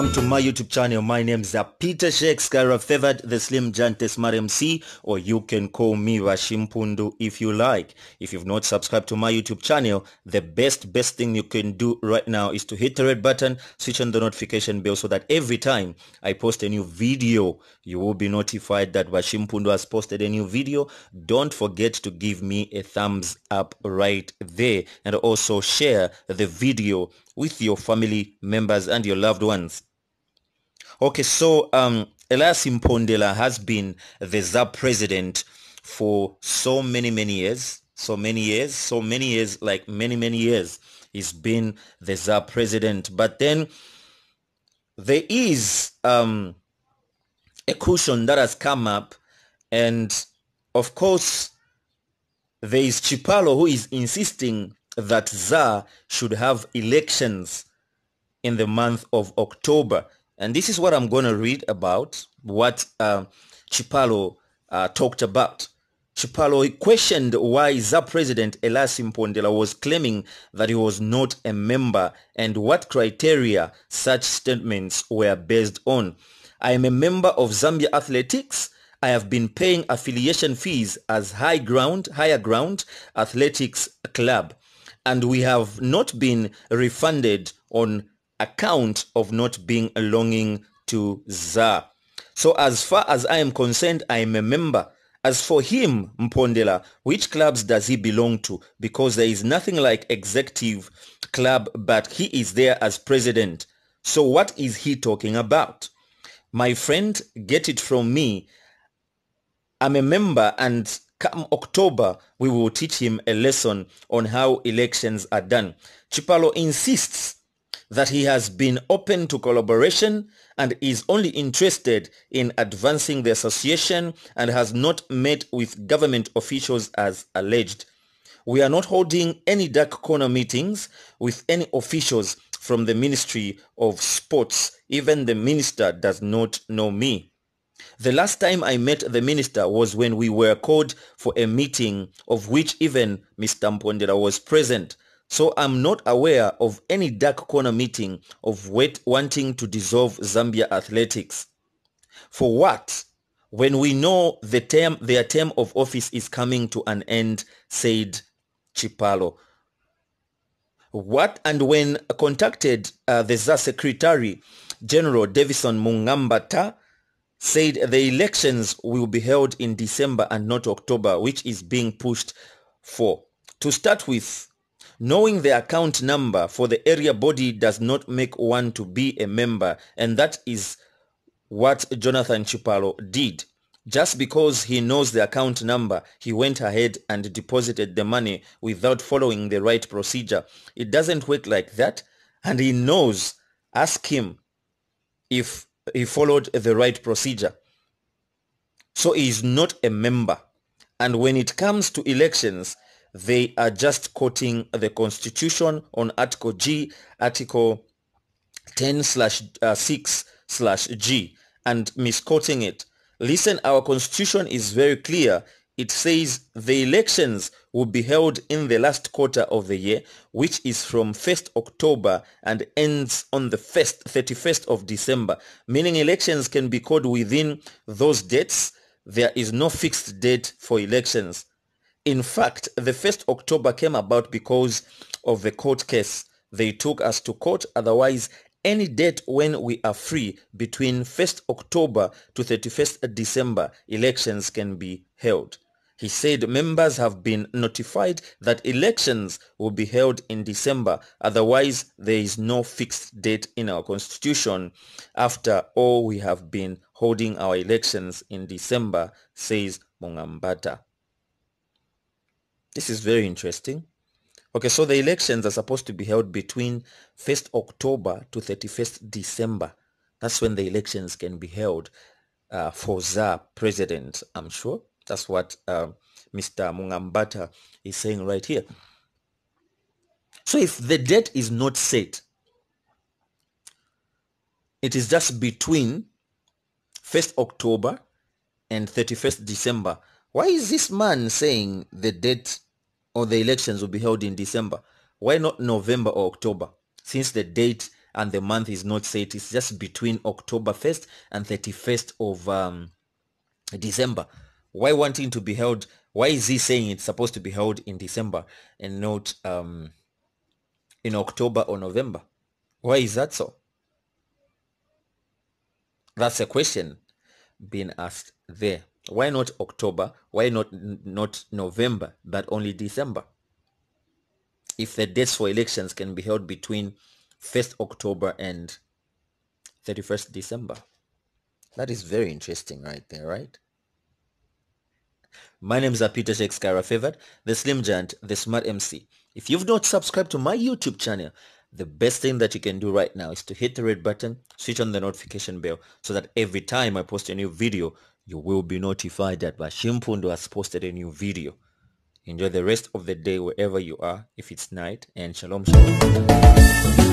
welcome to my YouTube channel. My name is Peter Shakespeare, favored the Slim Jantes Mariam C, or you can call me Rashimpundu if you like. If you've not subscribed to my YouTube channel, the best, best thing you can do right now is to hit the red button, switch on the notification bell so that every time I post a new video, you will be notified that Rashimpundu has posted a new video. Don't forget to give me a thumbs up right there and also share the video with your family members and your loved ones. Okay, so um, Elias Impondela has been the ZAP president for so many, many years. So many years, so many years, like many, many years, he's been the ZAP president. But then there is um, a cushion that has come up. And of course, there is Chipalo who is insisting that ZA should have elections in the month of October. And this is what I'm going to read about, what uh, Chipalo uh, talked about. Chipalo questioned why ZAP President Elasim Pondela was claiming that he was not a member and what criteria such statements were based on. I am a member of Zambia Athletics. I have been paying affiliation fees as High Ground, Higher Ground Athletics Club, and we have not been refunded on account of not being a longing to Za. So as far as I am concerned, I am a member. As for him, Mpondela, which clubs does he belong to? Because there is nothing like executive club, but he is there as president. So what is he talking about? My friend, get it from me. I'm a member and come October, we will teach him a lesson on how elections are done. Chipalo insists that he has been open to collaboration and is only interested in advancing the association and has not met with government officials as alleged. We are not holding any dark corner meetings with any officials from the Ministry of Sports. Even the minister does not know me. The last time I met the minister was when we were called for a meeting of which even Mr. Mpondera was present. So I'm not aware of any dark corner meeting of wet wanting to dissolve Zambia athletics. For what? When we know the term, their term of office is coming to an end, said Chipalo. What and when contacted uh, the ZA Secretary General Davison Mungambata said the elections will be held in December and not October, which is being pushed for. To start with, Knowing the account number for the area body does not make one to be a member, and that is what Jonathan Chipalo did. Just because he knows the account number, he went ahead and deposited the money without following the right procedure. It doesn't work like that. And he knows, ask him if he followed the right procedure. So he is not a member. And when it comes to elections, they are just quoting the Constitution on Article G, Article 10 slash uh, 6 slash G, and misquoting it. Listen, our Constitution is very clear. It says the elections will be held in the last quarter of the year, which is from 1st October and ends on the 1st, 31st of December, meaning elections can be called within those dates. There is no fixed date for elections. In fact, the 1st October came about because of the court case. They took us to court. Otherwise, any date when we are free between 1st October to 31st December, elections can be held. He said members have been notified that elections will be held in December. Otherwise, there is no fixed date in our constitution. After all, we have been holding our elections in December, says Mungambata. This is very interesting. Okay, so the elections are supposed to be held between 1st October to 31st December. That's when the elections can be held uh, for the president, I'm sure. That's what uh, um, Mr. Mungambata is saying right here. So if the date is not set, it is just between 1st October and 31st December why is this man saying the date or the elections will be held in December? Why not November or October? Since the date and the month is not set, it's just between October 1st and 31st of um, December. Why wanting to be held? Why is he saying it's supposed to be held in December and not um, in October or November? Why is that so? That's a question being asked there. Why not October? Why not not November, but only December? If the dates for elections can be held between 1st October and 31st December. That is very interesting right there, right? My name is Peter Shakespeare Favored, the Slim Giant, the Smart MC. If you've not subscribed to my YouTube channel, the best thing that you can do right now is to hit the red button, switch on the notification bell so that every time I post a new video, you will be notified that Bashimpundu has posted a new video. Enjoy the rest of the day wherever you are, if it's night, and shalom shalom.